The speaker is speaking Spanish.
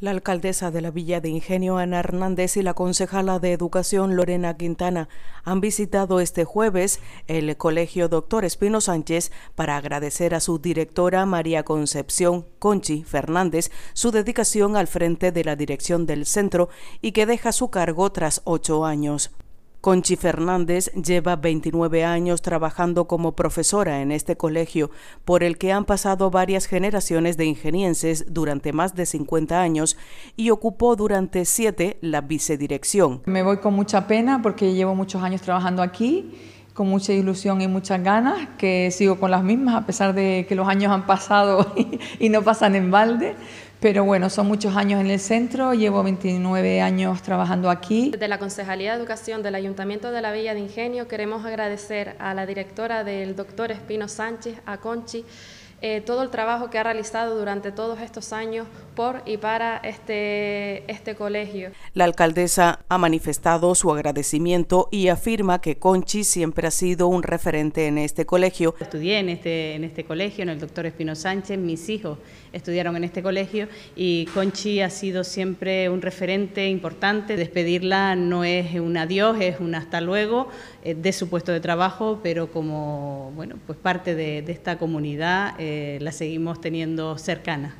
La alcaldesa de la Villa de Ingenio, Ana Hernández, y la concejala de Educación, Lorena Quintana, han visitado este jueves el Colegio Doctor Espino Sánchez para agradecer a su directora, María Concepción Conchi Fernández, su dedicación al frente de la dirección del centro y que deja su cargo tras ocho años. Conchi Fernández lleva 29 años trabajando como profesora en este colegio, por el que han pasado varias generaciones de ingenienses durante más de 50 años y ocupó durante siete la vicedirección. Me voy con mucha pena porque llevo muchos años trabajando aquí con mucha ilusión y muchas ganas, que sigo con las mismas, a pesar de que los años han pasado y, no pasan en balde. Pero bueno, son muchos años en el centro, llevo 29 años trabajando aquí. Desde la Concejalía de Educación del Ayuntamiento de la Villa de Ingenio queremos agradecer a la directora del doctor Espino Sánchez, a Conchi, eh, todo el trabajo que ha realizado durante todos estos años por y para este, este colegio. La alcaldesa ha manifestado su agradecimiento y afirma que Conchi siempre ha sido un referente en este colegio. Estudié en este, en este colegio, en el doctor Espino Sánchez, mis hijos estudiaron en este colegio y Conchi ha sido siempre un referente importante. Despedirla no es un adiós, es un hasta luego eh, de su puesto de trabajo, pero como bueno, pues parte de, esta comunidad. Eh, la seguimos teniendo cercana.